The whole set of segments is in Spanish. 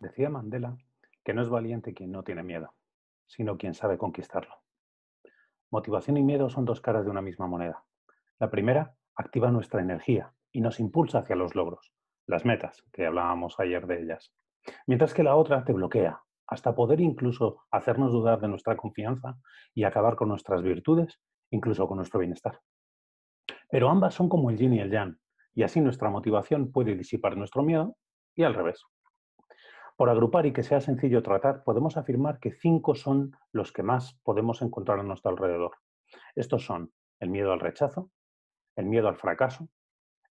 Decía Mandela que no es valiente quien no tiene miedo, sino quien sabe conquistarlo. Motivación y miedo son dos caras de una misma moneda. La primera activa nuestra energía y nos impulsa hacia los logros, las metas, que hablábamos ayer de ellas. Mientras que la otra te bloquea, hasta poder incluso hacernos dudar de nuestra confianza y acabar con nuestras virtudes, incluso con nuestro bienestar. Pero ambas son como el yin y el yang, y así nuestra motivación puede disipar nuestro miedo y al revés. Por agrupar y que sea sencillo tratar, podemos afirmar que cinco son los que más podemos encontrar a nuestro alrededor. Estos son el miedo al rechazo, el miedo al fracaso,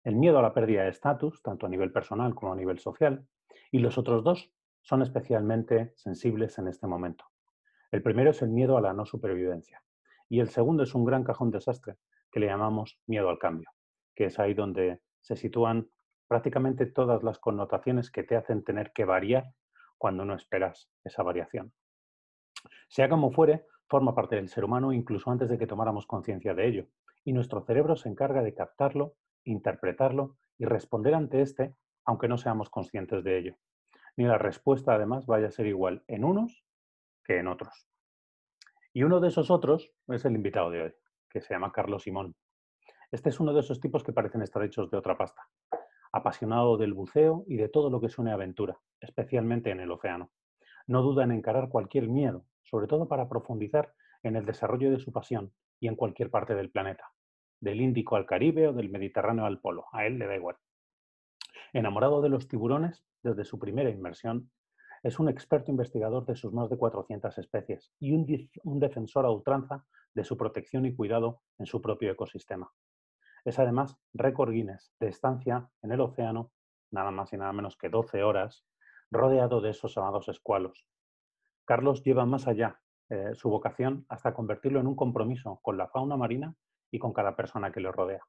el miedo a la pérdida de estatus, tanto a nivel personal como a nivel social, y los otros dos son especialmente sensibles en este momento. El primero es el miedo a la no supervivencia y el segundo es un gran cajón desastre que le llamamos miedo al cambio, que es ahí donde se sitúan prácticamente todas las connotaciones que te hacen tener que variar cuando no esperas esa variación. Sea como fuere, forma parte del ser humano incluso antes de que tomáramos conciencia de ello, y nuestro cerebro se encarga de captarlo, interpretarlo y responder ante éste, aunque no seamos conscientes de ello. Ni la respuesta, además, vaya a ser igual en unos que en otros. Y uno de esos otros es el invitado de hoy, que se llama Carlos Simón. Este es uno de esos tipos que parecen estar hechos de otra pasta apasionado del buceo y de todo lo que suene aventura, especialmente en el océano. No duda en encarar cualquier miedo, sobre todo para profundizar en el desarrollo de su pasión y en cualquier parte del planeta, del Índico al Caribe o del Mediterráneo al Polo, a él le da igual. Enamorado de los tiburones desde su primera inmersión, es un experto investigador de sus más de 400 especies y un, un defensor a ultranza de su protección y cuidado en su propio ecosistema. Es además récord Guinness de estancia en el océano, nada más y nada menos que 12 horas, rodeado de esos amados escualos. Carlos lleva más allá eh, su vocación hasta convertirlo en un compromiso con la fauna marina y con cada persona que lo rodea.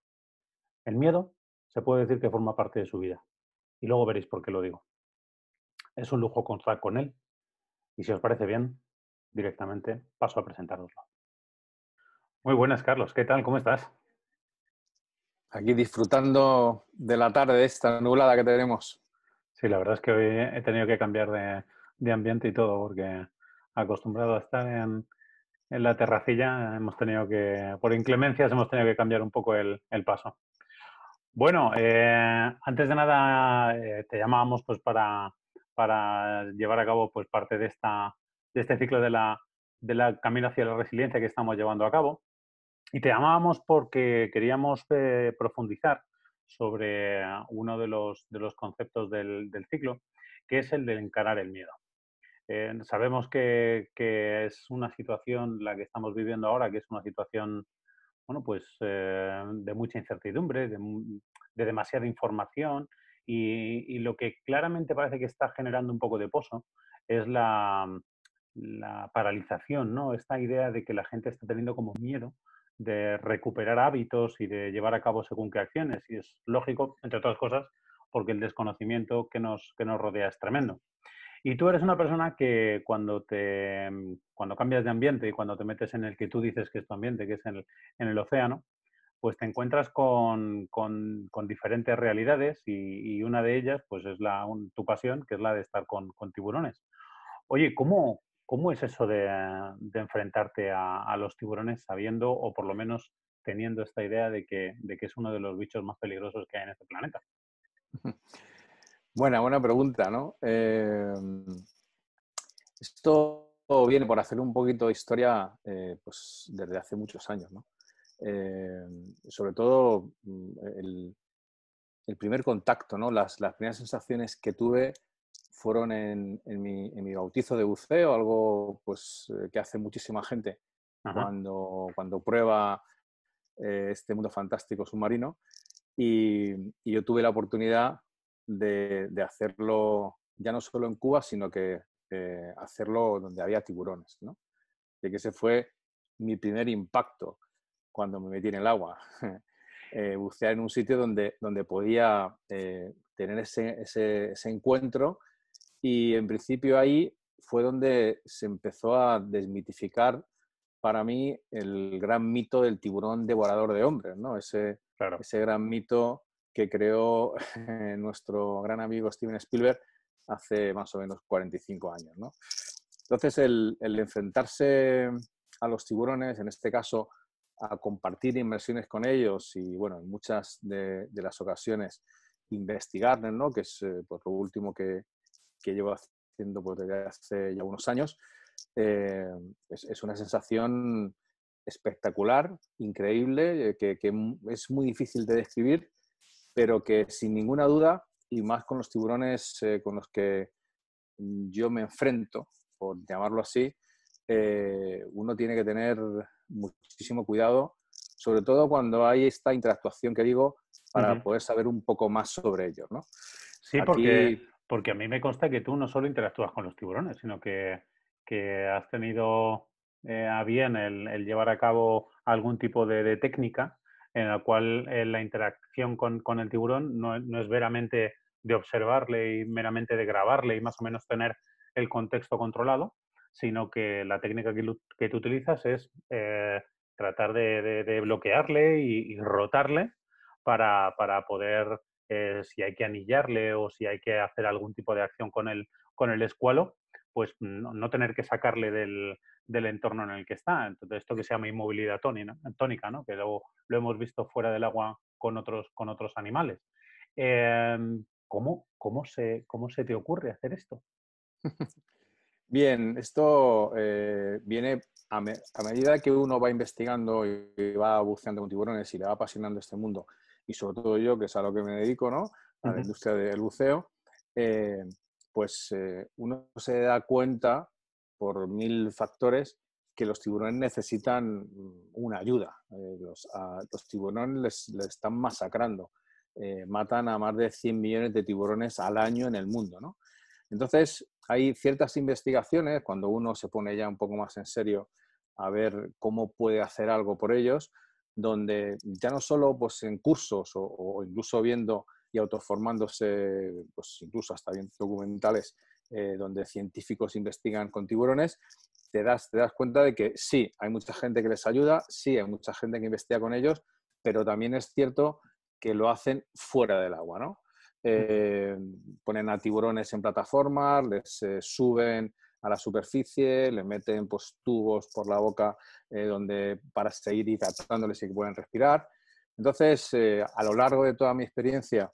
El miedo se puede decir que forma parte de su vida, y luego veréis por qué lo digo. Es un lujo contar con él, y si os parece bien, directamente paso a presentároslo. Muy buenas, Carlos. ¿Qué tal? ¿Cómo estás? aquí disfrutando de la tarde esta nublada que tenemos. Sí, la verdad es que hoy he tenido que cambiar de, ambiente y todo, porque acostumbrado a estar en, la terracilla, hemos tenido que, por inclemencias, hemos tenido que cambiar un poco el, paso. Bueno, eh, antes de nada, eh, te llamábamos pues para, para llevar a cabo pues parte de, esta, de este ciclo de la, de la camino hacia la resiliencia que estamos llevando a cabo. Y te llamábamos porque queríamos eh, profundizar sobre uno de los, conceptos del, ciclo, que es el de encarar el miedo. Eh, sabemos que, es una situación, la que estamos viviendo ahora, que es una situación bueno, pues, eh, de mucha incertidumbre, de, demasiada información, y, lo que claramente parece que está generando un poco de pozo es la, paralización, esta idea de que la gente está teniendo como miedo de recuperar hábitos y de llevar a cabo según qué acciones. Y es lógico, entre otras cosas, porque el desconocimiento que nos, que nos rodea es tremendo. Y tú eres una persona que cuando, te, cuando cambias de ambiente y cuando te metes en el que tú dices que es tu ambiente, que es en el, océano, pues te encuentras con, diferentes realidades y, una de ellas pues es la, tu pasión, que es la de estar con, con tiburones. Oye, ¿cómo, ¿Cómo es eso de, enfrentarte a, los tiburones sabiendo o por lo menos teniendo esta idea de que, es uno de los bichos más peligrosos que hay en este planeta? Buena, buena pregunta, ¿no? Em, esto viene por hacer un poquito de historia eh, pues desde hace muchos años, ¿no? Em, sobre todo mm, el, primer contacto, ¿no? las primeras sensaciones que tuve fueron en, en, mi, en mi, bautizo de buceo, algo pues, eh, que hace muchísima gente cuando, cuando prueba eh, este mundo fantástico submarino. Y, yo tuve la oportunidad de, de, hacerlo ya no solo en Cuba, sino que eh, hacerlo donde había tiburones. ¿no? De que ese fue mi primer impacto cuando me metí en el agua. bucear en un sitio donde, donde podía tener ese, ese, encuentro y en principio ahí fue donde se empezó a desmitificar para mí el gran mito del tiburón devorador de hombres, ¿no? Ese, ese gran mito que creó nuestro gran amigo Steven Spielberg hace más o menos 45 años, Entonces, el, enfrentarse a los tiburones, en este caso, a compartir inversiones con ellos y, bueno, en muchas de, las ocasiones investigarles, ¿no? Que es eh, pues, lo último que, que llevo haciendo pues, desde hace ya unos años, eh, es, una sensación espectacular, increíble, eh, que, es muy difícil de describir, pero que sin ninguna duda, y más con los tiburones eh, con los que yo me enfrento, por llamarlo así, uno tiene que tener muchísimo cuidado, sobre todo cuando hay esta interactuación que digo, para poder saber un poco más sobre ellos. Sí, porque porque a mí me consta que tú no solo interactúas con los tiburones, sino que, has tenido eh, a bien el, llevar a cabo algún tipo de, técnica en la cual eh, la interacción con, el tiburón no, es meramente de observarle y meramente de grabarle y más o menos tener el contexto controlado, sino que la técnica que, que tú utilizas es eh, tratar de, bloquearle y, rotarle para poder eh, si hay que anillarle o si hay que hacer algún tipo de acción con el, con el escualo, pues no, tener que sacarle del, entorno en el que está. Entonces, esto que se llama inmovilidad tónica, ¿no? que luego lo hemos visto fuera del agua con otros, con otros animales. Em, ¿cómo, se, te ocurre hacer esto? Bien, esto eh, viene a, medida que uno va investigando y va buceando con tiburones y le va apasionando este mundo y sobre todo yo, que es a lo que me dedico, ¿no? A la industria del buceo, eh, pues eh, uno se da cuenta por mil factores que los tiburones necesitan mm, una ayuda. Eh, ah, los, tiburones les, están masacrando. matan a más de 100 millones de tiburones al año en el mundo, ¿no? Entonces, hay ciertas investigaciones, cuando uno se pone ya un poco más en serio a ver cómo puede hacer algo por ellos, donde ya no solo pues, en cursos o, incluso viendo y autoformándose, pues, incluso hasta viendo documentales eh, donde científicos investigan con tiburones, te das, cuenta de que sí, hay mucha gente que les ayuda, sí, hay mucha gente que investiga con ellos, pero también es cierto que lo hacen fuera del agua, ¿no? Eh, ponen a tiburones en plataformas, les eh, suben a la superficie, le meten pues, tubos por la boca eh, donde, para seguir hidratándoles y que puedan respirar. Entonces, eh, a lo largo de toda mi experiencia,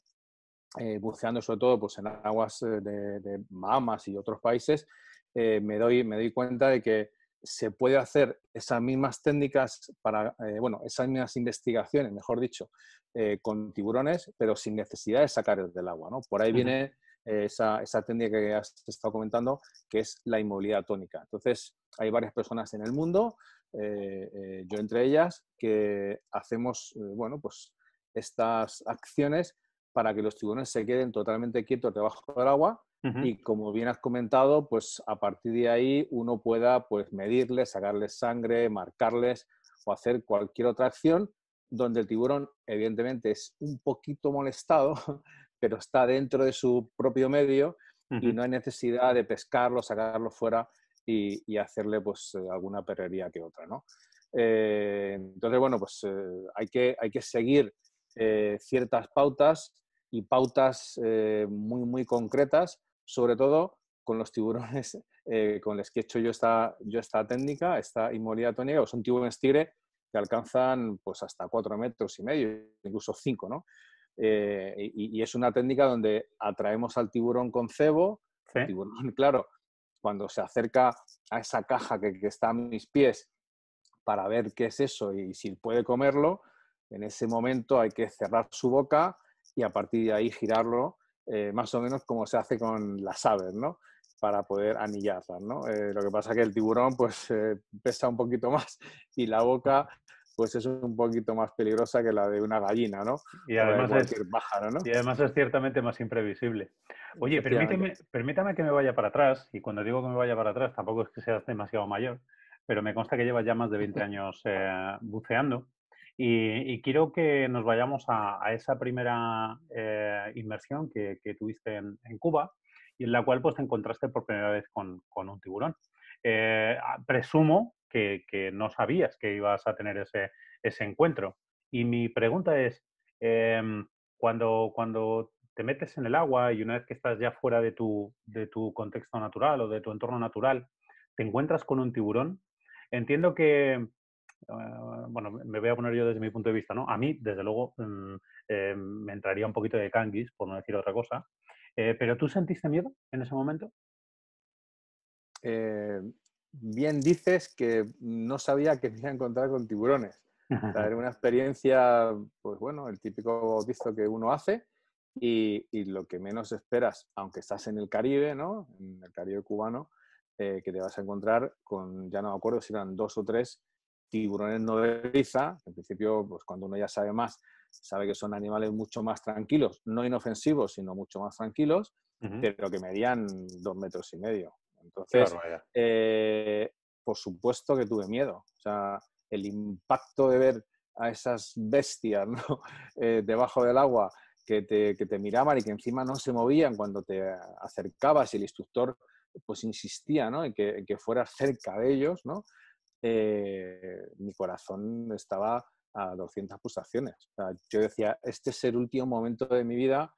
eh, buceando sobre todo pues, en aguas de, de Bahamas y otros países, me, doy, me doy cuenta de que se puede hacer esas mismas técnicas para, bueno, esas mismas investigaciones, mejor dicho, con tiburones, pero sin necesidad de sacarlos del agua, ¿no? Por ahí viene eh, esa, esa técnica que has estado comentando, que es la inmovilidad tónica. Entonces, hay varias personas en el mundo, eh, eh, yo entre ellas, que hacemos, bueno, pues estas acciones para que los tiburones se queden totalmente quietos debajo del agua y como bien has comentado, pues a partir de ahí uno pueda pues medirles, sacarles sangre, marcarles o hacer cualquier otra acción donde el tiburón evidentemente es un poquito molestado pero está dentro de su propio medio y no hay necesidad de pescarlo, sacarlo fuera y, hacerle pues eh, alguna perrería que otra, ¿no? Eh, entonces, bueno, pues eh, hay, que, hay que seguir ciertas pautas y pautas muy, muy concretas, sobre todo con los tiburones con los que he hecho yo esta, yo esta técnica, esta inmovilidad tónica, o son tiburones tigre que alcanzan pues hasta cuatro metros y medio, incluso cinco, ¿no? Eh, y, es una técnica donde atraemos al tiburón con cebo. claro, cuando se acerca a esa caja que, está a mis pies para ver qué es eso y si puede comerlo, en ese momento hay que cerrar su boca y a partir de ahí girarlo, eh, más o menos como se hace con las aves, ¿no? Para poder anillarlas, eh, lo que pasa es que el tiburón, pues, pesa un poquito más y la boca pues es un poquito más peligrosa que la de una gallina, ¿no? Y además, es, y además es ciertamente más imprevisible. Oye, permíteme, permítame que me vaya para atrás, y cuando digo que me vaya para atrás tampoco es que seas demasiado mayor, pero me consta que llevas ya más de 20 años eh, buceando. Y, quiero que nos vayamos a, esa primera eh, inmersión que, tuviste en, Cuba y en la cual pues, te encontraste por primera vez con, un tiburón. Eh, presumo que, no sabías que ibas a tener ese, encuentro. Y mi pregunta es, em, cuando, cuando te metes en el agua y una vez que estás ya fuera de tu, de tu contexto natural o de tu entorno natural, te encuentras con un tiburón, entiendo que, em, ah, bueno, me voy a poner yo desde mi punto de vista, ¿no? A mí, desde luego, mm, eh, me entraría un poquito de canguis, por no decir otra cosa. Eh, ¿Pero tú sentiste miedo en ese momento? Eh, bien dices que no sabía que iba a encontrar con tiburones. era una experiencia, pues bueno, el típico visto que uno hace y, lo que menos esperas, aunque estás en el Caribe, ¿no? En el Caribe cubano, eh, que te vas a encontrar con, ya no me acuerdo si eran dos o tres tiburones no de nodriza. En principio, pues cuando uno ya sabe más, sabe que son animales mucho más tranquilos, no inofensivos, sino mucho más tranquilos, pero que medían dos metros y medio. Entonces, eh, por supuesto que tuve miedo. O sea, el impacto de ver a esas bestias eh, debajo del agua que te, miraban y que encima no se movían cuando te acercabas y el instructor pues insistía ¿no? en, que, fueras cerca de ellos, eh, mi corazón estaba a 200 pulsaciones. yo decía, este es el último momento de mi vida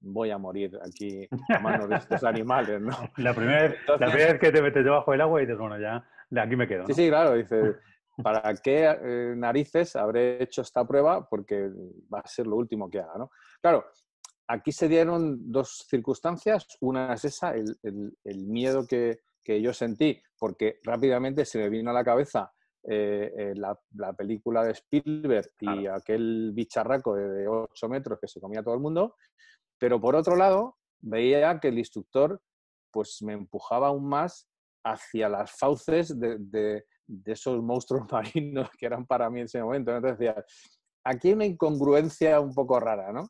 voy a morir aquí a manos de estos animales, ¿no? La primera, vez, que te metes debajo del agua y dices, bueno, ya, de aquí me quedo. Sí, sí, claro, dices, ¿para qué eh, narices habré hecho esta prueba? Porque va a ser lo último que haga, ¿no? Claro, aquí se dieron dos circunstancias. Una es esa, el, miedo que, yo sentí, porque rápidamente se me vino a la cabeza eh, eh, la, película de Spielberg y aquel bicharraco de, de 8 metros que se comía todo el mundo. Pero por otro lado, veía que el instructor pues me empujaba aún más hacia las fauces de, esos monstruos marinos que eran para mí en ese momento. Entonces decía, aquí hay una incongruencia un poco rara, ¿no?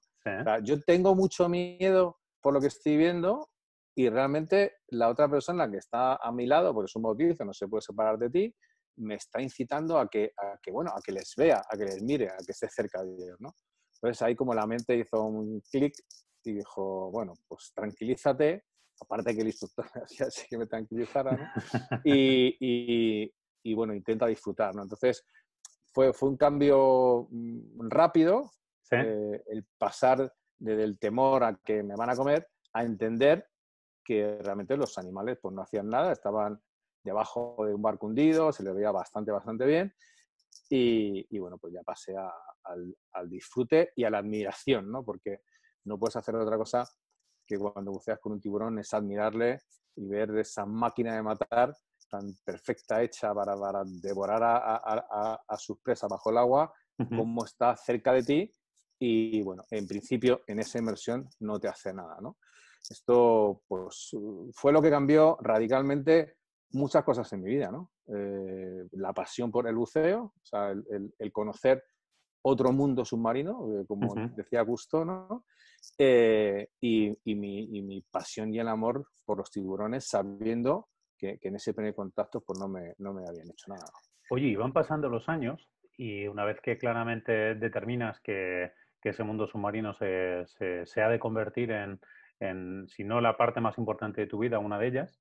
yo tengo mucho miedo por lo que estoy viendo y realmente la otra persona que está a mi lado, porque es un motivo, no se puede separar de ti, me está incitando a que, a que, bueno, a que les vea, a que les mire, a que esté cerca de ellos, ¿no? Entonces ahí como la mente hizo un clic y dijo, bueno, pues tranquilízate, aparte que el instructor hacía así que me tranquilizara, ¿no? y, bueno, intenta disfrutar, ¿no? Entonces, fue, un cambio mm, rápido, eh, el pasar del temor a que me van a comer a entender que realmente los animales pues no hacían nada, estaban debajo de un barco hundido, se les veía bastante, bastante bien. Y, bueno, pues ya pasé al, al, disfrute y a la admiración, ¿no? Porque no puedes hacer otra cosa que cuando buceas con un tiburón es admirarle y ver esa máquina de matar tan perfecta hecha para, devorar a, sus presas bajo el agua, cómo está cerca de ti y bueno, en principio en esa inmersión no te hace nada, ¿no? Esto pues fue lo que cambió radicalmente muchas cosas en mi vida, ¿no? Eh, la pasión por el buceo, o sea, el conocer otro mundo submarino, eh, como decía Gusto, ¿no? Eh, y, mi, pasión y el amor por los tiburones, sabiendo que, en ese primer contacto pues, no, me, no me habían hecho nada. Oye, y van pasando los años y una vez que claramente determinas que, ese mundo submarino se, se, ha de convertir en, si no la parte más importante de tu vida, una de ellas,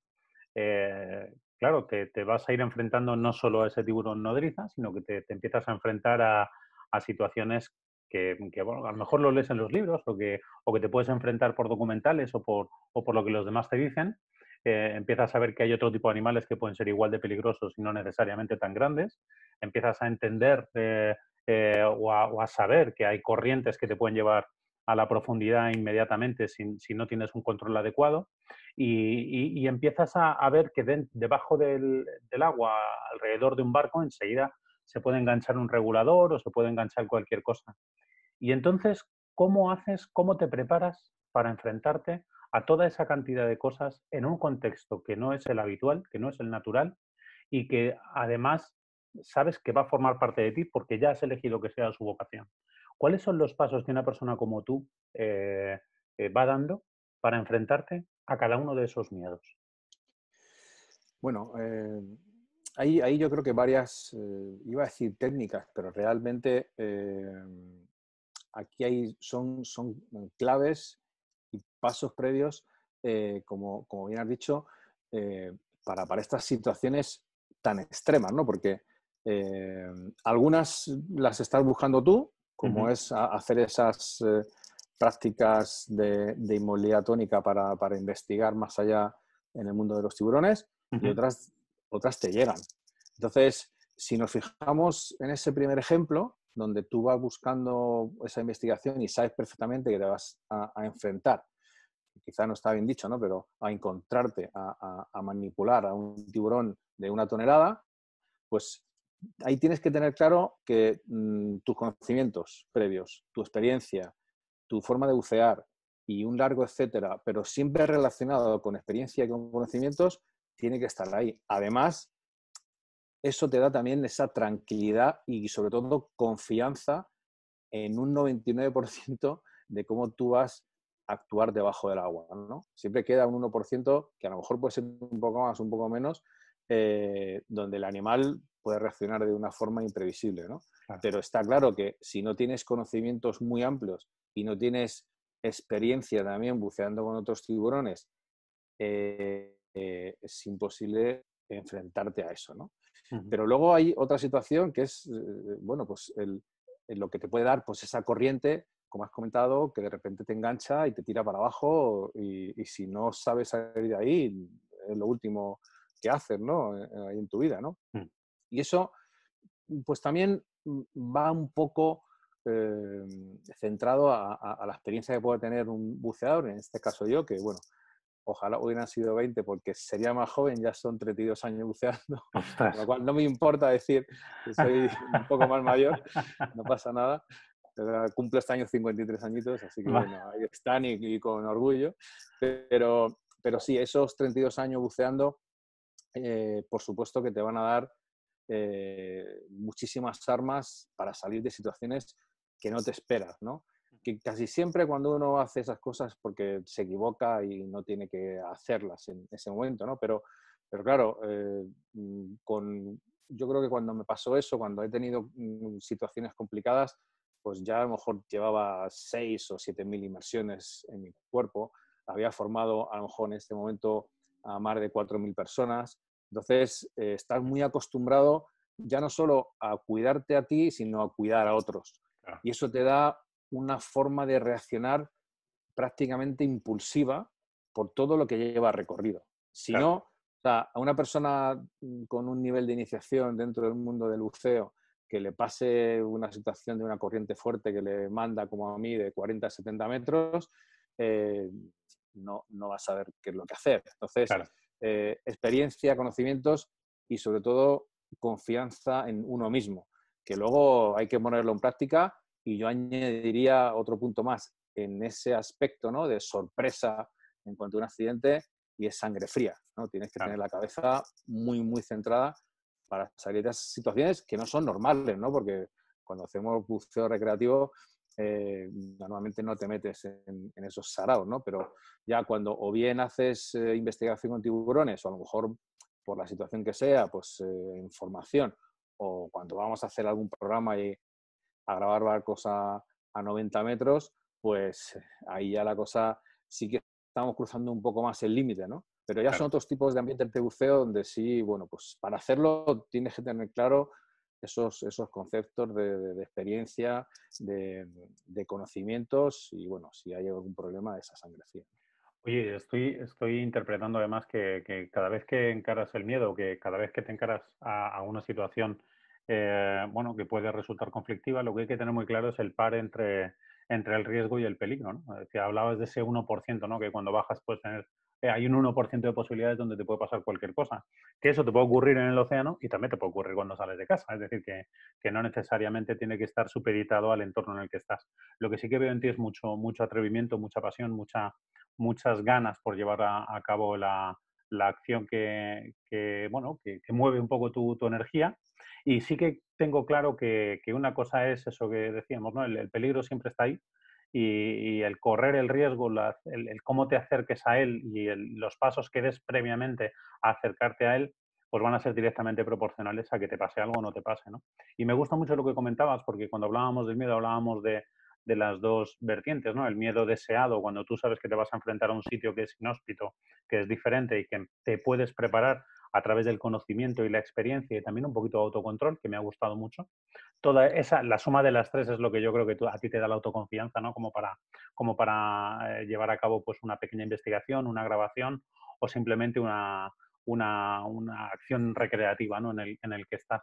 eh, claro, que te, vas a ir enfrentando no solo a ese tiburón nodriza, sino que te empiezas a enfrentar a, a situaciones que, a lo mejor lo lees en los libros o que, o que te puedes enfrentar por documentales o por, por lo que los demás te dicen, eh, empiezas a ver que hay otro tipo de animales que pueden ser igual de peligrosos y no necesariamente tan grandes, empiezas a entender eh, eh, o, a, saber que hay corrientes que te pueden llevar a la profundidad inmediatamente si, no tienes un control adecuado y, empiezas a, ver que debajo del agua, alrededor de un barco, enseguida se puede enganchar un regulador o se puede enganchar cualquier cosa. Y entonces, ¿cómo haces, cómo te preparas para enfrentarte a toda esa cantidad de cosas en un contexto que no es el habitual, que no es el natural y que además sabes que va a formar parte de ti porque ya has elegido que sea su vocación? ¿Cuáles son los pasos que una persona como tú eh, eh, va dando para enfrentarte a cada uno de esos miedos? Bueno, eh, ahí, yo creo que varias, eh, iba a decir técnicas, pero realmente eh, aquí hay, son, son mm, claves y pasos previos, eh, como, bien has dicho, para, para estas situaciones tan extremas, ¿no? Porque algunas las estás buscando tú, como es hacer esas prácticas de, de, inmovilidad tónica para, para investigar más allá en el mundo de los tiburones, y otras otras te llegan. Entonces, si nos fijamos en ese primer ejemplo, donde tú vas buscando esa investigación y sabes perfectamente que te vas a, enfrentar, quizá no está bien dicho, ¿no? pero a encontrarte, a, manipular a un tiburón de una tonelada, pues ahí tienes que tener claro que mm, tus conocimientos previos, tu experiencia, tu forma de bucear y un largo etcétera, pero siempre relacionado con experiencia y con conocimientos, tiene que estar ahí. Además, eso te da también esa tranquilidad y sobre todo confianza en un 99% de cómo tú vas a actuar debajo del agua. ¿no? Siempre queda un 1% que a lo mejor puede ser un poco más, un poco menos, eh, donde el animal puede reaccionar de una forma imprevisible. Pero está claro que si no tienes conocimientos muy amplios y no tienes experiencia también buceando con otros tiburones, eh, eh, es imposible enfrentarte a eso, ¿no? Pero luego hay otra situación que es, eh, bueno, pues lo que te puede dar pues esa corriente, como has comentado, que de repente te engancha y te tira para abajo y, si no sabes salir de ahí, es lo último que haces, ¿no? Eh, en tu vida, ¿no? Mm. Y eso, pues también va un poco centrado a, a, la experiencia que puede tener un buceador, en este caso yo, que, bueno, ojalá hubieran sido 20 porque sería más joven, ya son 32 años buceando, lo cual no me importa decir que soy un poco más mayor, no pasa nada. Cumplo este año 53 añitos, así que bueno, ahí están y, con orgullo. Pero, sí, esos 32 años buceando, eh, por supuesto que te van a dar eh, muchísimas armas para salir de situaciones que no te esperas, ¿no? casi siempre cuando uno hace esas cosas porque se equivoca y no tiene que hacerlas en ese momento, ¿no? Pero, pero claro, eh, mm, con, yo creo que cuando me pasó eso, cuando he tenido mm, situaciones complicadas, pues ya a lo mejor llevaba seis o siete mil inmersiones en mi cuerpo, había formado a lo mejor en este momento a más de cuatro mil personas, entonces eh, estás muy acostumbrado ya no solo a cuidarte a ti, sino a cuidar a otros. Y eso te da una forma de reaccionar prácticamente impulsiva por todo lo que lleva recorrido. Si no, a una persona mm, con un nivel de iniciación dentro del mundo del buceo que le pase una situación de una corriente fuerte que le manda, como a mí, de 40 a 70 metros, eh, no, no, va a saber qué es lo que hacer. Entonces, eh, experiencia, conocimientos y sobre todo confianza en uno mismo, que luego hay que ponerlo en práctica y yo añadiría otro punto más en ese aspecto ¿no? de sorpresa en cuanto a un accidente y es sangre fría. ¿no? Tienes que tener la cabeza muy, muy centrada para salir de esas situaciones que no son normales, porque cuando hacemos buceo recreativo eh, normalmente no te metes en, esos sarados, pero ya cuando o bien haces eh, investigación con tiburones o a lo mejor por la situación que sea, pues eh, información o cuando vamos a hacer algún programa y a grabar barcos a, a 90 metros, pues eh, ahí ya la cosa sí que estamos cruzando un poco más el límite, ¿no? Pero ya son otros tipos de ambiente de buceo donde sí, bueno, pues para hacerlo tienes que tener claro esos, esos conceptos de, experiencia, de, conocimientos y, bueno, si hay algún problema, esa sangre así. Oye, estoy, estoy interpretando además que, cada vez que encaras el miedo, que cada vez que te encaras a una situación eh, bueno, que puede resultar conflictiva, lo que hay que tener muy claro es el par entre, entre el riesgo y el peligro. ¿no? Eh, hablabas de ese 1%, ¿no? que cuando bajas puedes tener, eh, hay un 1% de posibilidades donde te puede pasar cualquier cosa. Que eso te puede ocurrir en el océano y también te puede ocurrir cuando sales de casa. Es decir, que, que no necesariamente tiene que estar supeditado al entorno en el que estás. Lo que sí que veo en ti es mucho, mucho atrevimiento, mucha pasión, mucha, muchas ganas por llevar a, cabo la, la acción que, que bueno, que, mueve un poco tu, tu energía y sí que tengo claro que, una cosa es eso que decíamos, El, peligro siempre está ahí y, el correr el riesgo, el, cómo te acerques a él y los pasos que des previamente a acercarte a él, pues van a ser directamente proporcionales a que te pase algo o no te pase, ¿no? Y me gusta mucho lo que comentabas, porque cuando hablábamos del miedo hablábamos de, de las dos vertientes, ¿no? El miedo deseado, cuando tú sabes que te vas a enfrentar a un sitio que es inhóspito, que es diferente y que te puedes preparar a través del conocimiento y la experiencia y también un poquito de autocontrol, que me ha gustado mucho. Toda esa, la suma de las tres es lo que yo creo que a ti te da la autoconfianza, ¿no? Como para, como para eh, llevar a cabo pues, una pequeña investigación, una grabación o simplemente una, una, acción recreativa en, el, en el que estás.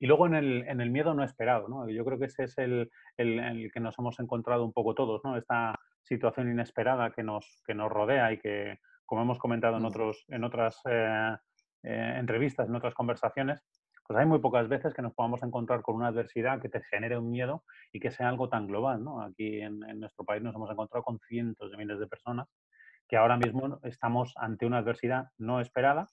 Y luego en el, miedo no esperado, Yo creo que ese es el, que nos hemos encontrado un poco todos, ¿no? Esta situación inesperada que nos, que nos rodea y que, como hemos comentado en, otros, en otras eh, eh, entrevistas, en otras conversaciones, pues hay muy pocas veces que nos podamos encontrar con una adversidad que te genere un miedo y que sea algo tan global. ¿no? Aquí en, nuestro país nos hemos encontrado con cientos de miles de personas que ahora mismo estamos ante una adversidad no esperada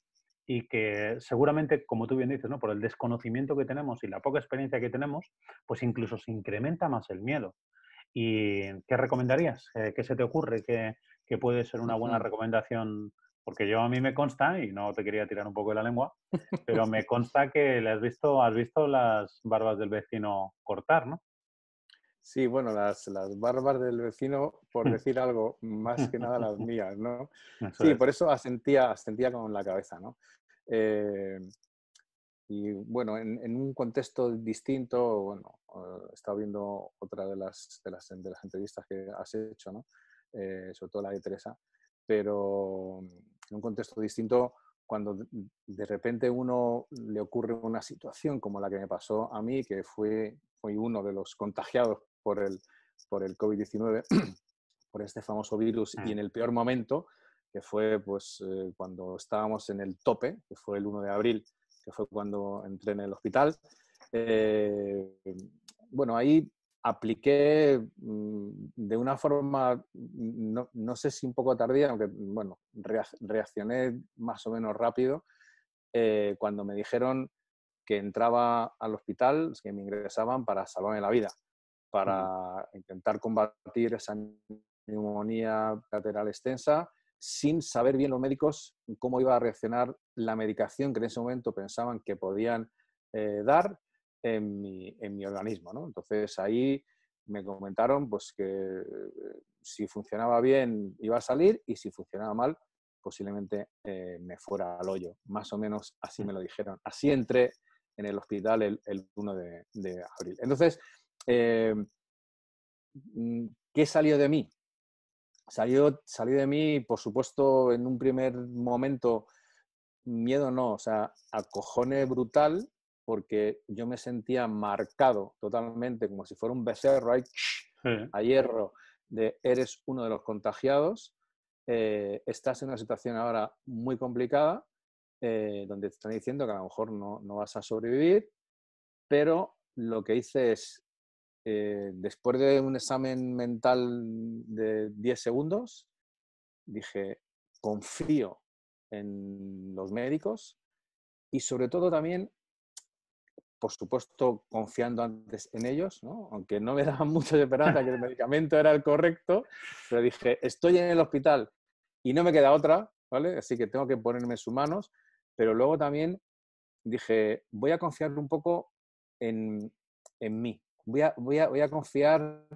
y que seguramente, como tú bien dices, ¿no? por el desconocimiento que tenemos y la poca experiencia que tenemos, pues incluso se incrementa más el miedo. ¿Y qué recomendarías? Eh, ¿Qué se te ocurre? ¿Qué, que puede ser una buena recomendación, porque yo a mí me consta, y no te quería tirar un poco de la lengua, pero me consta que le has visto, has visto las barbas del vecino cortar, ¿no? Sí, bueno, las, barbas del vecino, por mm. decir algo, más que nada las mías, ¿no? sí, por eso asentía, asentía con la cabeza, ¿no? Eh, y bueno, en, un contexto distinto, bueno, eh, he estado viendo otra de las, de las entrevistas que has hecho, ¿no? Eh, sobre todo la de Teresa, pero en un contexto distinto, cuando de repente uno le ocurre una situación como la que me pasó a mí, que fui, uno de los contagiados por el, por el COVID-19, por este famoso virus, y mm. en el peor momento, que fue pues, eh, cuando estábamos en el tope, que fue el 1 de abril, que fue cuando entré en el hospital. Eh, bueno, ahí apliqué mm, de una forma, mm, no, sé si un poco tardía, aunque mm, bueno, reaccioné más o menos rápido eh, cuando me dijeron que entraba al hospital, que me ingresaban para salvarme la vida, para intentar combatir esa neumonía lateral extensa sin saber bien los médicos cómo iba a reaccionar la medicación que en ese momento pensaban que podían eh, dar en mi, organismo. ¿no? Entonces ahí me comentaron pues, que eh, si funcionaba bien iba a salir y si funcionaba mal posiblemente eh, me fuera al hoyo. Más o menos así mm. me lo dijeron. Así entré en el hospital el, 1 de, abril. Entonces, eh, mm, ¿qué salió de mí? Salió, salió de mí, por supuesto, en un primer momento, miedo no, o sea, cojones brutal, porque yo me sentía marcado totalmente, como si fuera un becerro ahí, a hierro, de eres uno de los contagiados, eh, estás en una situación ahora muy complicada, eh, donde te están diciendo que a lo mejor no, no vas a sobrevivir, pero lo que hice es, eh, después de un examen mental de 10 segundos, dije, confío en los médicos y sobre todo también por supuesto, confiando antes en ellos, aunque no me daban mucha esperanza que el medicamento era el correcto, pero dije, estoy en el hospital y no me queda otra, ¿vale? Así que tengo que ponerme en sus manos, pero luego también dije, voy a confiar un poco en, mí, voy a, voy, a, confiar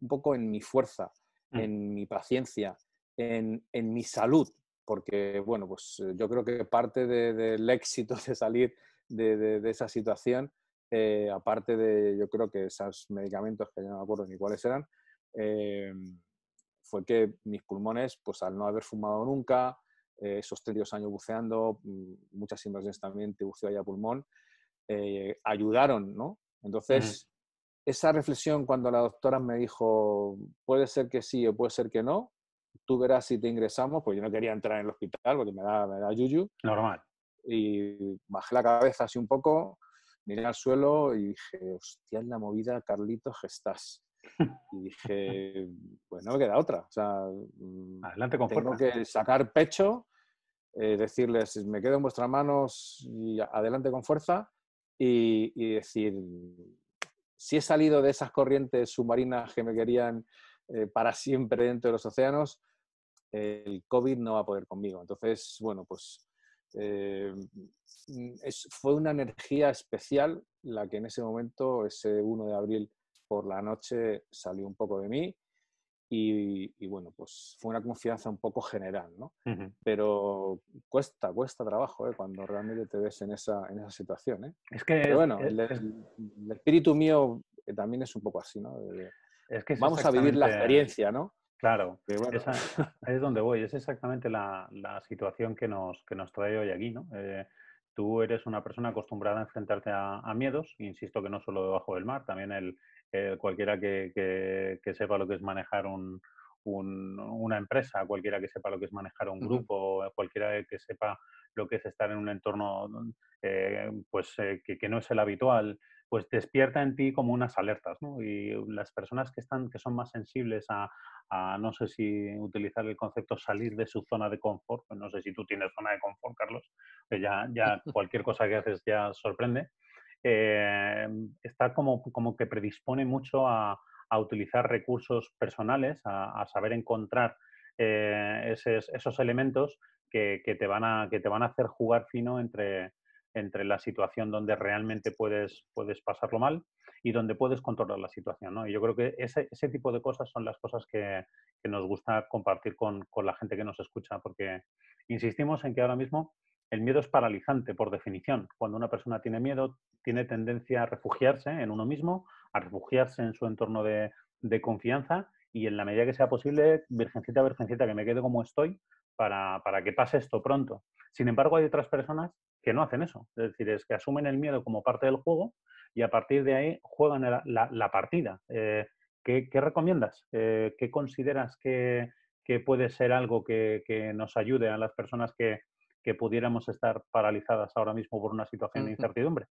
un poco en mi fuerza, mm. en mi paciencia, en, mi salud, porque, bueno, pues eh, yo creo que parte del éxito de salir de, esa situación, eh, aparte de, yo creo que esos medicamentos que ya no me acuerdo ni cuáles eran, eh, fue que mis pulmones, pues al no haber fumado nunca, eh, esos 32 años buceando, mm, muchas inversiones también de buceo allá pulmón, ayudaron, ¿no? Entonces, esa reflexión cuando la doctora me dijo, puede ser que sí o puede ser que no, tú verás si te ingresamos, pues yo no quería entrar en el hospital porque me da, me da yuyu. Normal y bajé la cabeza así un poco, miré al suelo y dije, hostia, la movida, Carlitos, estás. Y dije, pues no me queda otra. O sea, mm, Adelante con tengo que sacar pecho, eh, decirles, me quedo en vuestras manos y adelante con fuerza. Y, decir, si he salido de esas corrientes submarinas que me querían eh, para siempre dentro de los océanos, el COVID no va a poder conmigo. Entonces, bueno, pues eh, mm, fue una energía especial la que en ese momento, ese 1 de abril por la noche, salió un poco de mí. Y, bueno, pues fue una confianza un poco general, ¿no? Pero cuesta, cuesta trabajo, ¿eh? Cuando realmente te ves en esa, situación, ¿eh? Es que... bueno, el, espíritu mío eh, también es un poco así, ¿no? es que vamos a vivir la experiencia, ¿no? Claro, es donde voy, es exactamente la, situación que nos, que nos trae hoy aquí, ¿no? Eh, tú eres una persona acostumbrada a enfrentarte a, miedos, insisto que no solo debajo del mar, también el, cualquiera que, que, sepa lo que es manejar un, una empresa, cualquiera que sepa lo que es manejar un grupo, eh, cualquiera que sepa lo que es estar en un entorno eh, pues, que, no es el habitual, pues despierta en ti como unas alertas, Y las personas que, están, que son más sensibles a, no sé si utilizar el concepto salir de su zona de confort, pues, no sé si tú tienes zona de confort, Carlos, que ya, ya cualquier cosa que haces ya sorprende, eh, está como, como que predispone mucho a, utilizar recursos personales, a, saber encontrar eh, esos, esos, elementos que, que, te van a, que te van a hacer jugar fino entre, entre la situación donde realmente puedes, puedes pasarlo mal y donde puedes controlar la situación. ¿no? Y yo creo que ese, tipo de cosas son las cosas que, nos gusta compartir con, la gente que nos escucha, porque insistimos en que ahora mismo el miedo es paralizante por definición. Cuando una persona tiene miedo, tiene tendencia a refugiarse en uno mismo, a refugiarse en su entorno de, confianza y en la medida que sea posible, virgencita, virgencita, que me quede como estoy para, para que pase esto pronto. Sin embargo, hay otras personas que no hacen eso. Es decir, es que asumen el miedo como parte del juego y a partir de ahí juegan la, partida. Eh, ¿qué, recomiendas? Eh, ¿Qué consideras que, puede ser algo que, nos ayude a las personas que, pudiéramos estar paralizadas ahora mismo por una situación de incertidumbre?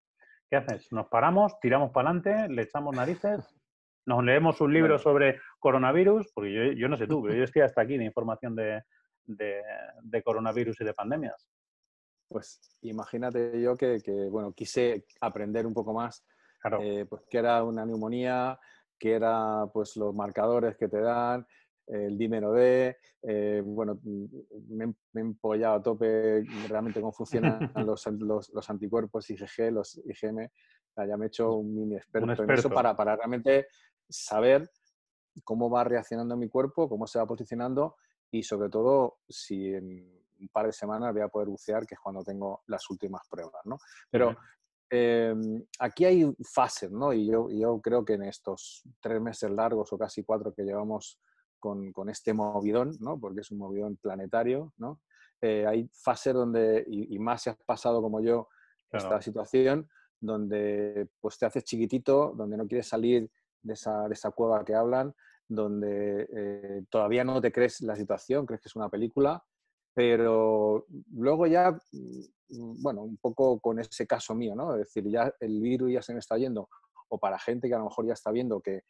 ¿Qué haces? ¿Nos paramos? ¿Tiramos para adelante? ¿Le echamos narices? ¿Nos leemos un libro sobre coronavirus? Porque yo, no sé tú, pero yo estoy hasta aquí de información de coronavirus y de pandemias pues imagínate yo que, bueno, quise aprender un poco más, eh, pues qué era una neumonía, qué era pues los marcadores que te dan, el dímero D, eh, bueno, me, he empollado a tope realmente cómo funcionan los, anticuerpos IgG, los IgM, ya me he hecho un mini experto, en eso para, para realmente saber cómo va reaccionando mi cuerpo, cómo se va posicionando y sobre todo si un par de semanas voy a poder bucear, que es cuando tengo las últimas pruebas, ¿no? Pero eh, aquí hay fases, ¿no? Y yo, yo creo que en estos tres meses largos o casi cuatro que llevamos con, este movidón, ¿no? Porque es un movidón planetario, ¿no? Eh, hay fases donde, y, más si has pasado como yo esta situación, donde pues te haces chiquitito, donde no quieres salir de esa, cueva que hablan, donde eh, todavía no te crees la situación, crees que es una película pero luego ya, mm, bueno, un poco con ese caso mío, ¿no? Es decir, ya el virus ya se me está yendo, o para gente que a lo mejor ya está viendo que,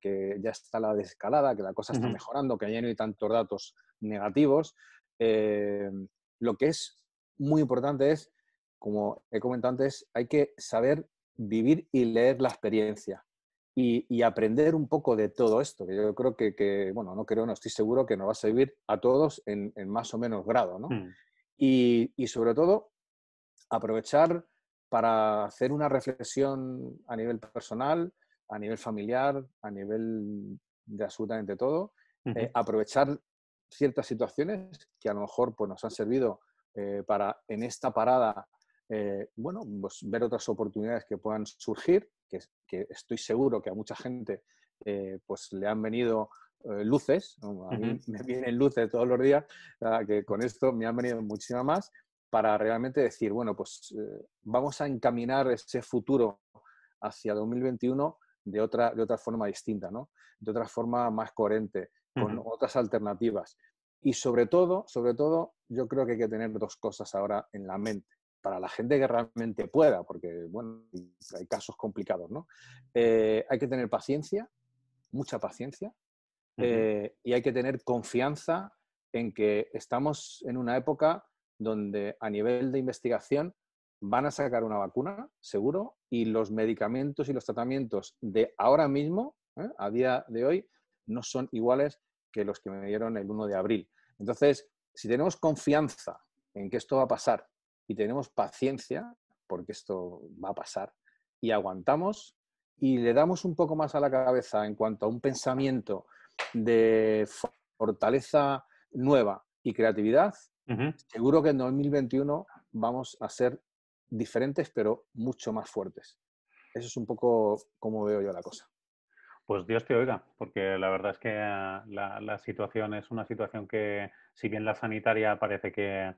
que, ya está la descalada, que la cosa está mejorando, que ya no hay tantos datos negativos. Eh, lo que es muy importante es, como he comentado antes, hay que saber vivir y leer la experiencia y, aprender un poco de todo esto, que yo creo que, bueno, no creo, no estoy seguro que nos va a servir a todos en, más o menos grado, ¿no? Mm. Y, sobre todo, aprovechar para hacer una reflexión a nivel personal, a nivel familiar, a nivel de absolutamente todo, eh, aprovechar ciertas situaciones que a lo mejor pues, nos han servido eh, para en esta parada eh, bueno, pues ver otras oportunidades que puedan surgir, que, estoy seguro que a mucha gente eh, pues le han venido eh, luces, a mí me vienen luces todos los días, ah, que con esto me han venido muchísimas más, para realmente decir, bueno, pues vamos a encaminar ese futuro hacia 2021 de otra, de otra forma distinta, ¿no? de otra forma más coherente, con otras alternativas. Y sobre todo, sobre todo, yo creo que hay que tener dos cosas ahora en la mente para la gente que realmente pueda, porque bueno, hay casos complicados, ¿no? Eh, hay que tener paciencia, mucha paciencia, eh, y hay que tener confianza en que estamos en una época donde a nivel de investigación van a sacar una vacuna, seguro, y los medicamentos y los tratamientos de ahora mismo, ¿eh? a día de hoy, no son iguales que los que me dieron el 1 de abril. Entonces, si tenemos confianza en que esto va a pasar, y tenemos paciencia, porque esto va a pasar, y aguantamos y le damos un poco más a la cabeza en cuanto a un pensamiento de fortaleza nueva y creatividad, seguro que en 2021 vamos a ser diferentes, pero mucho más fuertes. Eso es un poco como veo yo la cosa. Pues Dios te oiga, porque la verdad es que ah, la situación es una situación que, si bien la sanitaria parece que,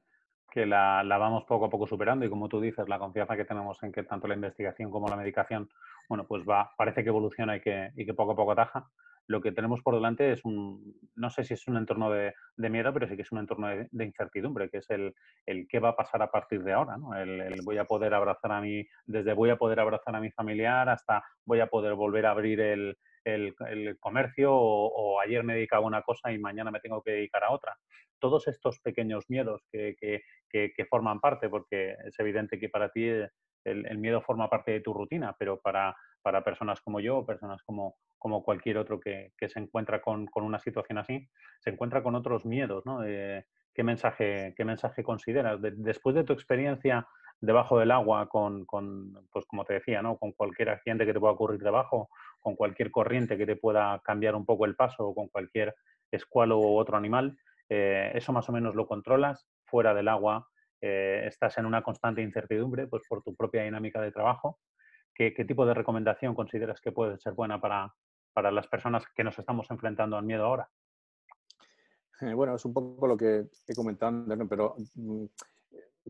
que la, vamos poco a poco superando y como tú dices, la confianza que tenemos en que tanto la investigación como la medicación, bueno, pues va, parece que evoluciona y que, y que poco a poco taja. Lo que tenemos por delante es un, no sé si es un entorno de, miedo, pero sí que es un entorno de, incertidumbre, que es el, el, qué va a pasar a partir de ahora, ¿no? El, voy a poder abrazar a mi, desde voy a poder abrazar a mi familiar hasta voy a poder volver a abrir el, el, comercio o, ayer me dedicaba a una cosa y mañana me tengo que dedicar a otra. Todos estos pequeños miedos que, forman parte, porque es evidente que para ti eh, el, miedo forma parte de tu rutina, pero para, personas como yo, personas como, cualquier otro que, se encuentra con, una situación así, se encuentra con otros miedos, ¿no? Eh, ¿qué, mensaje, ¿Qué mensaje consideras? después de tu experiencia debajo del agua, con, pues, como te decía, Con cualquier accidente que te pueda ocurrir debajo, con cualquier corriente que te pueda cambiar un poco el paso o con cualquier escualo u otro animal. Eh, eso más o menos lo controlas. Fuera del agua eh, estás en una constante incertidumbre pues por tu propia dinámica de trabajo. ¿Qué, tipo de recomendación consideras que puede ser buena para, las personas que nos estamos enfrentando al miedo ahora? Eh, bueno, es un poco lo que he comentado, pero mm,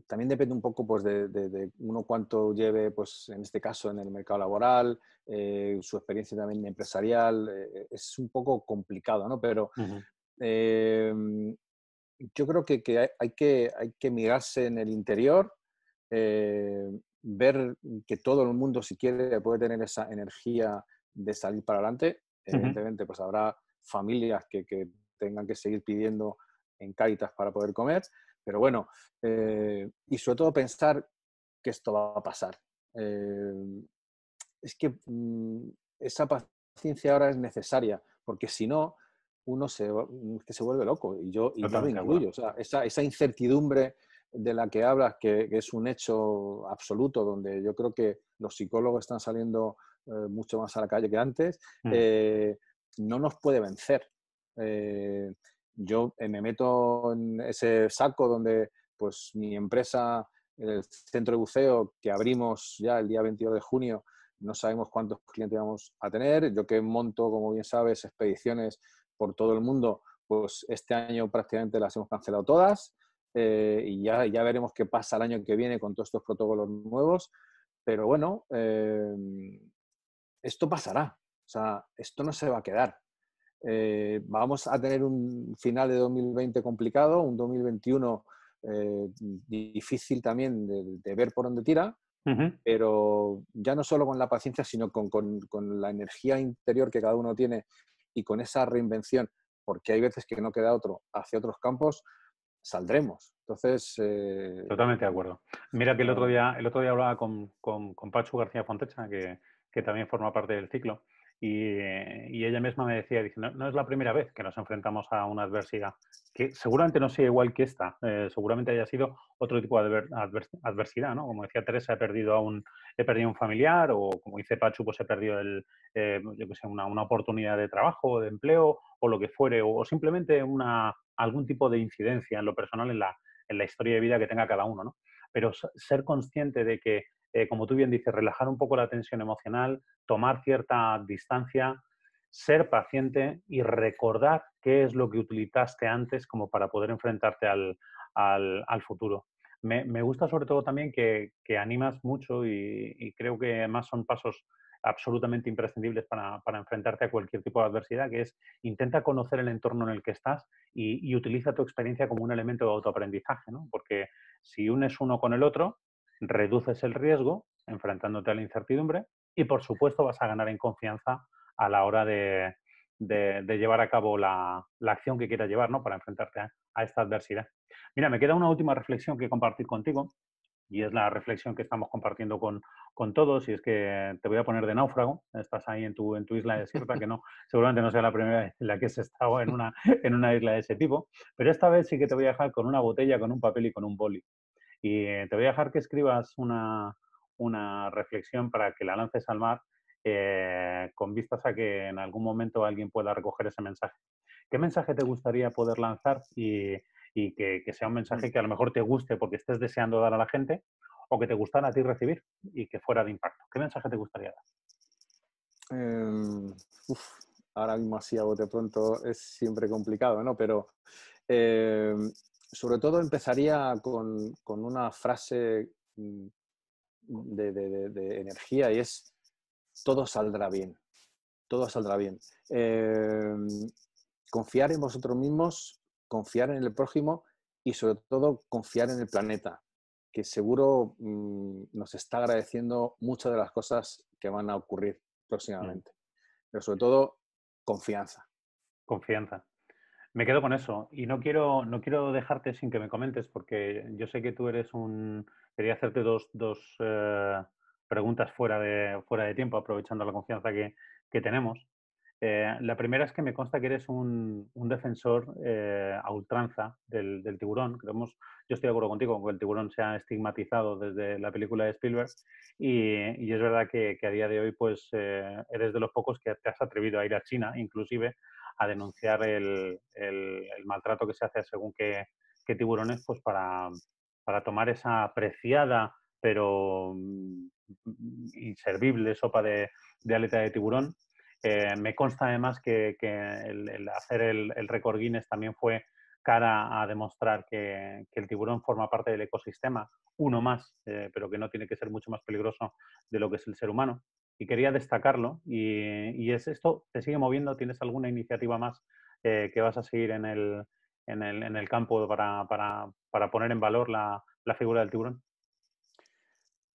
también depende un poco pues, de, uno cuánto lleve, pues, en este caso, en el mercado laboral, eh, su experiencia también empresarial. Eh, es un poco complicado, ¿no? Pero eh, yo creo que, hay, hay que hay que mirarse en el interior, ver que todo el mundo, si quiere, puede tener esa energía de salir para adelante. Evidentemente, pues habrá familias que, que tengan que seguir pidiendo en Cáritas para poder comer, pero bueno, eh, y sobre todo pensar que esto va a pasar. Em, es que mm, esa paciencia ahora es necesaria, porque si no, uno se, mm, que se vuelve loco. Y yo, y yo O sea, esa, esa, incertidumbre de la que hablas, que, es un hecho absoluto, donde yo creo que los psicólogos están saliendo eh, mucho más a la calle que antes, mm. eh, no nos puede vencer yo eh, me meto en ese saco donde pues mi empresa, el centro de buceo que abrimos ya el día 22 de junio, no sabemos cuántos clientes vamos a tener. Yo que monto, como bien sabes, expediciones por todo el mundo, pues este año prácticamente las hemos cancelado todas eh, y ya, ya veremos qué pasa el año que viene con todos estos protocolos nuevos. Pero bueno, eh, esto pasará, o sea, esto no se va a quedar. Eh, vamos a tener un final de 2020 complicado, un 2021 eh, difícil también de, ver por dónde tira, pero ya no solo con la paciencia, sino con, la energía interior que cada uno tiene y con esa reinvención, porque hay veces que no queda otro hacia otros campos, saldremos. Entonces... Eh, Totalmente de acuerdo. Mira que el otro día, el otro día hablaba con, con García Fontecha, que también forma parte del ciclo. Eh, y, ella misma me decía, dice, no, es la primera vez que nos enfrentamos a una adversidad, que seguramente no sea igual que esta, eh, seguramente haya sido otro tipo de adversidad, ¿no? Como decía Teresa, he perdido a un, he perdido un familiar o como dice Pachu, pues he perdido el, eh, yo sé, una, oportunidad de trabajo, de empleo o lo que fuere, o, o, simplemente una, algún tipo de incidencia en lo personal, en la, en la historia de vida que tenga cada uno, ¿no? Pero ser consciente de que eh, como tú bien dices, relajar un poco la tensión emocional, tomar cierta distancia, ser paciente y recordar qué es lo que utilizaste antes como para poder enfrentarte al, futuro. Me, gusta sobre todo también que, animas mucho y, creo que además son pasos absolutamente imprescindibles para, enfrentarte a cualquier tipo de adversidad, que es intenta conocer el entorno en el que estás y, y utiliza tu experiencia como un elemento de autoaprendizaje, porque si unes uno con el otro, reduces el riesgo enfrentándote a la incertidumbre y, por supuesto, vas a ganar en confianza a la hora de, llevar a cabo la, acción que quieras llevar para enfrentarte a, esta adversidad. Mira, me queda una última reflexión que compartir contigo y es la reflexión que estamos compartiendo con, todos y es que te voy a poner de náufrago, estás ahí en tu, en tu isla desierta, que no seguramente no sea la primera vez en la que has estado en una, en una isla de ese tipo, pero esta vez sí que te voy a dejar con una botella, con un papel y con un boli. Y eh, te voy a dejar que escribas una, reflexión para que la lances al mar eh, con vistas a que en algún momento alguien pueda recoger ese mensaje. ¿Qué mensaje te gustaría poder lanzar y, que, sea un mm. mensaje que a lo mejor te guste porque estés deseando dar a la gente o que te gustara a ti recibir y que fuera de impacto? ¿Qué mensaje te gustaría dar? Em, uf, ahora mismo así a bote pronto es siempre complicado, ¿no? Pero em, sobre todo empezaría con, una frase mm, de, energía y es, todo saldrá bien, todo saldrá bien. Em, confiar en vosotros mismos, confiar en el prójimo y sobre todo confiar en el planeta, que seguro mm, nos está agradeciendo muchas de las cosas que van a ocurrir mm. próximamente. Pero sobre todo, confianza. Confianza. Me quedo con eso y no quiero, no quiero dejarte sin que me comentes porque yo sé que tú eres un... Quería hacerte dos, dos eh, preguntas fuera de, fuera de tiempo, aprovechando la confianza que, que tenemos. Eh, la primera es que me consta que eres un, un defensor eh, a ultranza del, del tiburón. Creemos, yo estoy de acuerdo contigo, que el tiburón se ha estigmatizado desde la película de Spielberg y, y es verdad que, a día de hoy pues, eres de los pocos que te has atrevido a ir a China, inclusive a denunciar el, maltrato que se hace según qué, tiburones, pues para, tomar esa apreciada pero mm, inservible sopa de, aleta de tiburón. Eh, me consta además que, que el, hacer el, el récord Guinness también fue cara a demostrar que, el tiburón forma parte del ecosistema, uno más, eh, pero que no tiene que ser mucho más peligroso de lo que es el ser humano y quería destacarlo. Y, es esto, ¿te sigue moviendo? ¿Tienes alguna iniciativa más eh, que vas a seguir en el, en el, en el campo para, poner en valor la, la, figura del tiburón?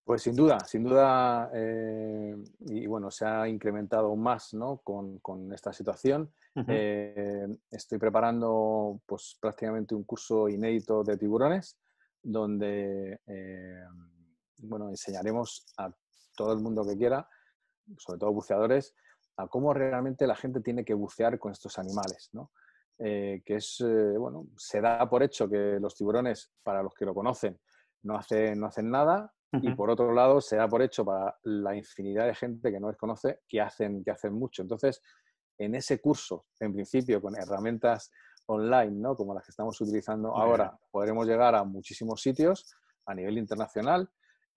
Pues sin duda, sin duda, eh, y bueno, se ha incrementado aún más con, esta situación. Eh, estoy preparando pues, prácticamente un curso inédito de tiburones, donde bueno, enseñaremos a todo el mundo que quiera sobre todo buceadores, a cómo realmente la gente tiene que bucear con estos animales, ¿no? Eh, que es, eh, bueno, se da por hecho que los tiburones, para los que lo conocen, no hacen, no hacen nada, y por otro lado, se da por hecho para la infinidad de gente que no les conoce que hacen, que hacen mucho. Entonces, en ese curso, en principio, con herramientas online, ¿no? como las que estamos utilizando ahora, podremos llegar a muchísimos sitios a nivel internacional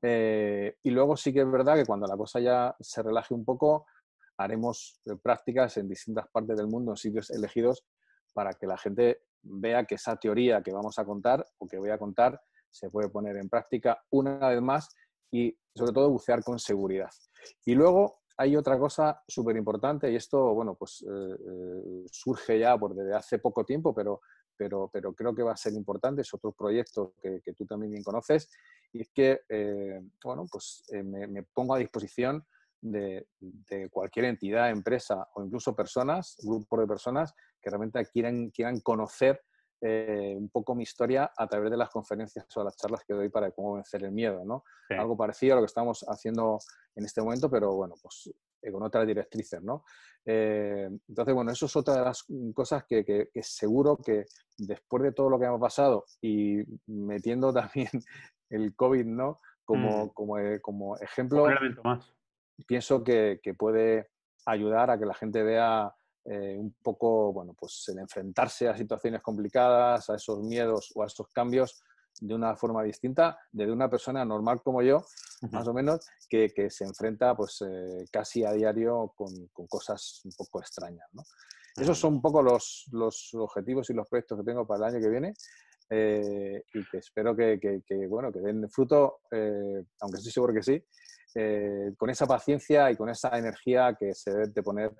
eh, y luego sí que es verdad que cuando la cosa ya se relaje un poco, haremos eh, prácticas en distintas partes del mundo, en sitios elegidos, para que la gente vea que esa teoría que vamos a contar o que voy a contar se puede poner en práctica una vez más y sobre todo bucear con seguridad. Y luego hay otra cosa súper importante y esto, bueno, pues eh, surge ya por desde hace poco tiempo, pero pero, creo que va a ser importante, es otro proyecto que, tú también bien conoces, y es que, eh, bueno, pues eh, me, pongo a disposición de, cualquier entidad, empresa o incluso personas, grupo de personas que realmente quieran, quieran conocer eh, un poco mi historia a través de las conferencias o las charlas que doy para cómo vencer el miedo, ¿no? Algo parecido a lo que estamos haciendo en este momento, pero bueno, pues eh, con otras directrices, ¿no? Eh, entonces, bueno, eso es otra de las cosas que, seguro que después de todo lo que hemos pasado y metiendo también el COVID, ¿no? Como, mm. eh, ejemplo, más. pienso que, puede ayudar a que la gente vea un poco, bueno, pues el enfrentarse a situaciones complicadas, a esos miedos o a esos cambios de una forma distinta de una persona normal como yo, más o menos, que, se enfrenta pues eh, casi a diario con, cosas un poco extrañas. Esos son un poco los, los, objetivos y los proyectos que tengo para el año que viene eh, y que espero que, bueno, que den fruto, eh, aunque estoy seguro que sí, con esa paciencia y con esa energía que se debe de poner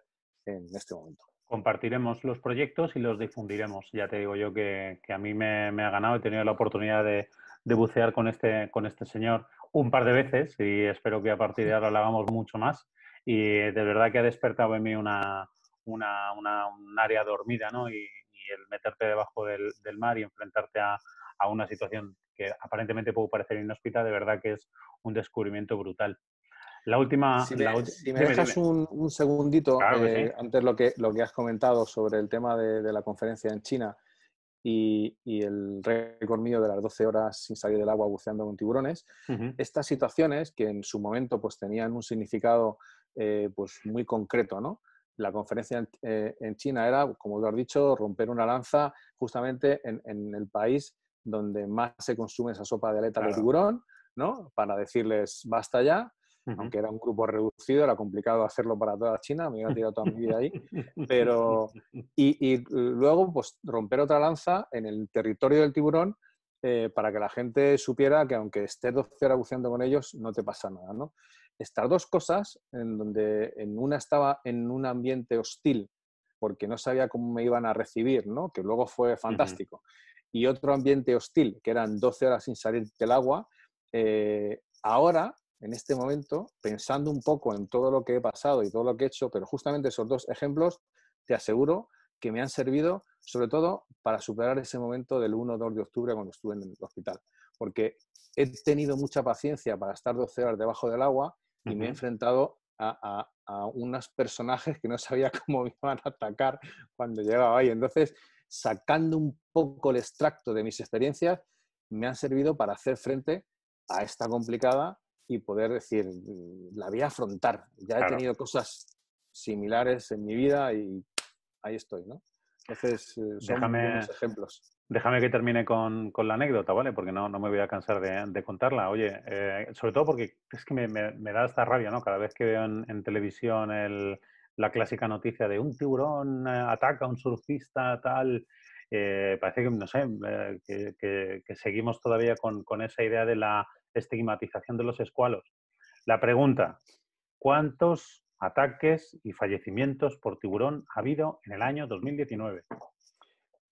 en este momento. Compartiremos los proyectos y los difundiremos. Ya te digo yo que, a mí me, ha ganado, he tenido la oportunidad de, bucear con este, con este señor un par de veces y espero que a partir de ahora lo hagamos mucho más. Y de verdad que ha despertado en mí un área dormida, ¿no? Y, el meterte debajo del, mar y enfrentarte a, a una situación que aparentemente puede parecer inhóspita, de verdad que es un descubrimiento brutal. La última. Si me, dejas Un, segundito eh, antes lo que, lo que has comentado sobre el tema de, la conferencia en China y, el récord mío de las 12 horas sin salir del agua buceando con tiburones. Estas situaciones que en su momento pues, tenían un significado eh, pues, muy concreto, ¿no? La conferencia eh, en, China era, como tú has dicho, romper una lanza justamente en, el país donde más se consume esa sopa de aleta de tiburón, ¿no? Para decirles basta ya, aunque era un grupo reducido, era complicado hacerlo para toda China, me iba a tirar toda mi vida ahí, pero... Y, luego, pues romper otra lanza en el territorio del tiburón eh, para que la gente supiera que aunque estés 12 horas buceando con ellos, no te pasa nada, Estas dos cosas, en donde en una estaba en un ambiente hostil porque no sabía cómo me iban a recibir, Que luego fue fantástico. Y otro ambiente hostil, que eran 12 horas sin salir del agua, eh, ahora en este momento, pensando un poco en todo lo que he pasado y todo lo que he hecho, pero justamente esos dos ejemplos, te aseguro que me han servido sobre todo para superar ese momento del 1-2 de octubre cuando estuve en el hospital. Porque he tenido mucha paciencia para estar 12 horas debajo del agua y me he enfrentado a, a, unos personajes que no sabía cómo me iban a atacar cuando llegaba ahí. Entonces, sacando un poco el extracto de mis experiencias, me han servido para hacer frente a esta complicada y poder decir, mm, la voy a afrontar. Ya he tenido cosas similares en mi vida y ahí estoy, ¿no? Entonces, eh, son déjame, ejemplos. Déjame que termine con, la anécdota, ¿vale? Porque no, me voy a cansar de, contarla. Oye, eh, sobre todo porque es que me, da esta rabia, ¿no? Cada vez que veo en, televisión la clásica noticia de un tiburón eh, ataca a un surfista, tal. parece que, no sé, que, seguimos todavía con, esa idea de la estigmatización de los escualos. La pregunta, ¿cuántos ataques y fallecimientos por tiburón ha habido en el año 2019?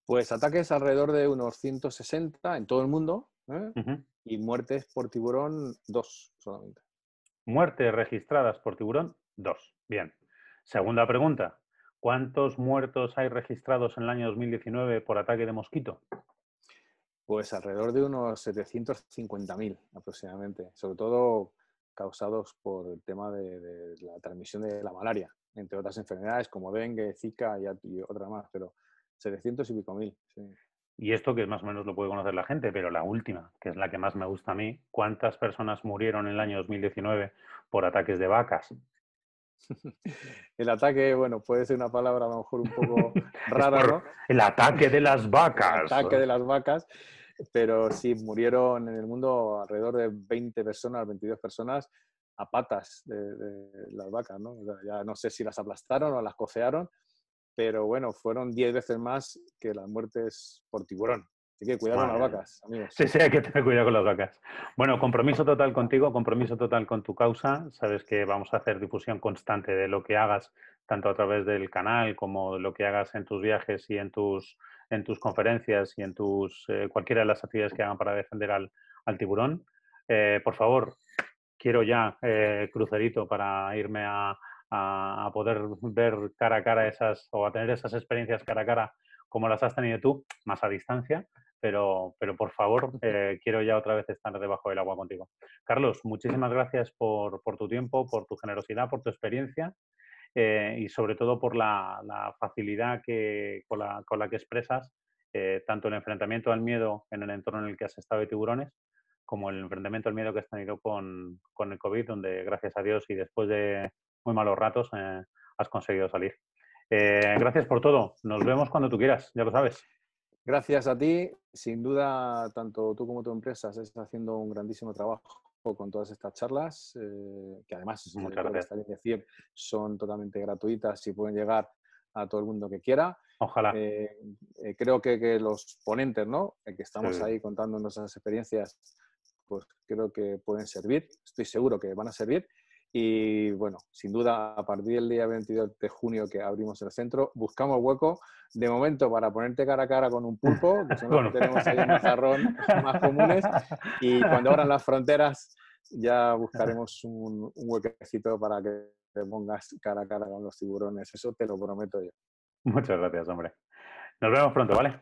Pues ataques alrededor de unos 160 en todo el mundo ¿eh? y muertes por tiburón, dos solamente. Muertes registradas por tiburón, dos. Bien. Segunda pregunta, ¿cuántos muertos hay registrados en el año 2019 por ataque de mosquito? Pues alrededor de unos 750.000 aproximadamente, sobre todo causados por el tema de, la transmisión de la malaria, entre otras enfermedades como dengue, zika y, otra más, pero 700 y pico mil. Sí. Y esto que más o menos lo puede conocer la gente, pero la última, que es la que más me gusta a mí, ¿cuántas personas murieron en el año 2019 por ataques de vacas? El ataque, bueno, puede ser una palabra a lo mejor un poco rara, ¿no? El ataque de las vacas. El ataque de las vacas, pero sí, murieron en el mundo alrededor de 20 personas, 22 personas a patas de, las vacas, ¿no? ya no sé si las aplastaron o las cocearon, pero bueno, fueron 10 veces más que las muertes por tiburón. Así que cuidado con las vacas, amigos. Sí, sí, hay que tener cuidado con las vacas. Bueno, compromiso total contigo, compromiso total con tu causa. Sabes que vamos a hacer difusión constante de lo que hagas, tanto a través del canal como lo que hagas en tus viajes y en tus, en tus conferencias y en tus eh, cualquiera de las actividades que hagan para defender al, tiburón. Eh, por favor, quiero ya eh, crucerito para irme a, a poder ver cara a cara esas o a tener esas experiencias cara a cara como las has tenido tú, más a distancia, pero, pero por favor, eh, quiero ya otra vez estar debajo del agua contigo. Carlos, muchísimas gracias por, tu tiempo, por tu generosidad, por tu experiencia eh, y sobre todo por la, facilidad que, con, la, que expresas eh, tanto el enfrentamiento al miedo en el entorno en el que has estado de tiburones, como el enfrentamiento al miedo que has tenido con, con el COVID, donde gracias a Dios y después de muy malos ratos has conseguido salir. Eh, gracias por todo. Nos vemos cuando tú quieras, ya lo sabes. Gracias a ti. Sin duda, tanto tú como tu empresa estás haciendo un grandísimo trabajo con todas estas charlas, eh, que además, de decir, son totalmente gratuitas y pueden llegar a todo el mundo que quiera. Ojalá. Eh, creo que, los ponentes, ¿no? que estamos ahí contando nuestras experiencias, pues creo que pueden servir. Estoy seguro que van a servir. Y bueno, sin duda, a partir del día 22 de junio que abrimos el centro, buscamos hueco. De momento, para ponerte cara a cara con un pulpo, que son los tenemos ahí en Mazarrón más comunes. Y cuando abran las fronteras, ya buscaremos un, huequecito para que te pongas cara a cara con los tiburones. Eso te lo prometo yo. Muchas gracias, hombre. Nos vemos pronto, ¿vale?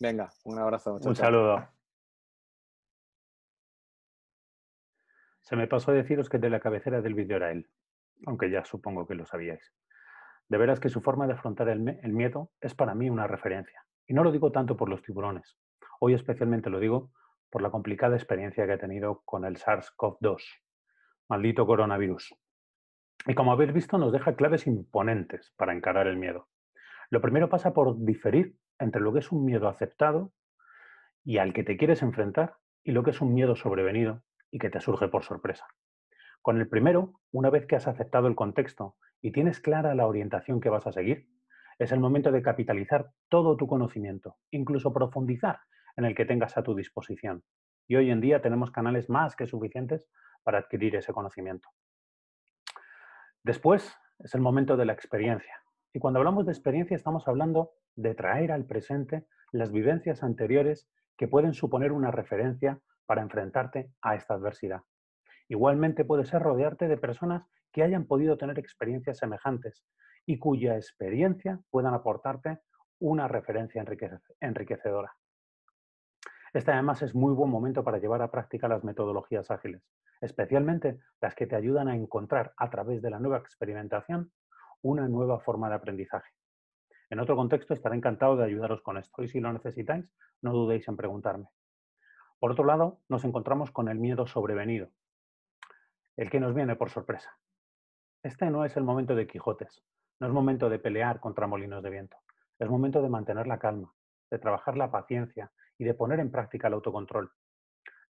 Venga, un abrazo. un saludo. Se me pasó a deciros que de la cabecera del vídeo era él, aunque ya supongo que lo sabíais. De veras que su forma de afrontar el, el miedo es para mí una referencia. Y no lo digo tanto por los tiburones. Hoy especialmente lo digo por la complicada experiencia que he tenido con el SARS-CoV-2, maldito coronavirus. Y como habéis visto, nos deja claves imponentes para encarar el miedo. Lo primero pasa por diferir entre lo que es un miedo aceptado y al que te quieres enfrentar y lo que es un miedo sobrevenido y que te surge por sorpresa. Con el primero, una vez que has aceptado el contexto y tienes clara la orientación que vas a seguir, es el momento de capitalizar todo tu conocimiento, incluso profundizar en el que tengas a tu disposición. Y hoy en día tenemos canales más que suficientes para adquirir ese conocimiento. Después es el momento de la experiencia. Y cuando hablamos de experiencia estamos hablando de traer al presente las vivencias anteriores que pueden suponer una referencia para enfrentarte a esta adversidad. Igualmente puede ser rodearte de personas que hayan podido tener experiencias semejantes y cuya experiencia puedan aportarte una referencia enriquecedora. Este además es muy buen momento para llevar a práctica las metodologías ágiles, especialmente las que te ayudan a encontrar a través de la nueva experimentación una nueva forma de aprendizaje. En otro contexto estaré encantado de ayudaros con esto y si lo necesitáis, no dudéis en preguntarme. Por otro lado, nos encontramos con el miedo sobrevenido, el que nos viene por sorpresa. Este no es el momento de Quijotes, no es momento de pelear contra molinos de viento, es momento de mantener la calma, de trabajar la paciencia y de poner en práctica el autocontrol.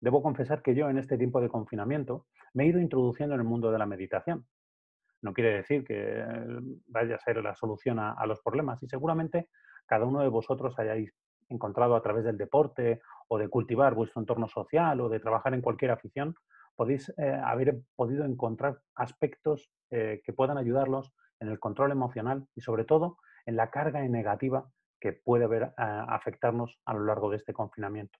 Debo confesar que yo en este tiempo de confinamiento me he ido introduciendo en el mundo de la meditación. No quiere decir que eh, vaya a ser la solución a, los problemas y seguramente cada uno de vosotros hayáis encontrado a través del deporte o de cultivar vuestro entorno social o de trabajar en cualquier afición, podéis eh, haber podido encontrar aspectos eh, que puedan ayudarlos en el control emocional y sobre todo en la carga negativa que puede haber, eh, afectarnos a lo largo de este confinamiento.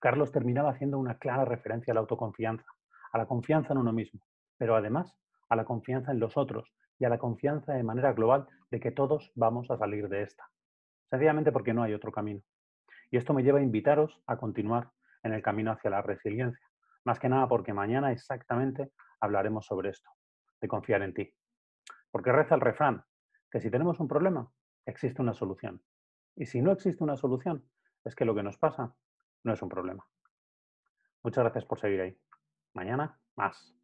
Carlos terminaba haciendo una clara referencia a la autoconfianza, a la confianza en uno mismo, pero además a la confianza en los otros y a la confianza de manera global de que todos vamos a salir de esta sencillamente porque no hay otro camino. Y esto me lleva a invitaros a continuar en el camino hacia la resiliencia, más que nada porque mañana exactamente hablaremos sobre esto, de confiar en ti. Porque reza el refrán, que si tenemos un problema, existe una solución. Y si no existe una solución, es que lo que nos pasa no es un problema. Muchas gracias por seguir ahí. Mañana, más.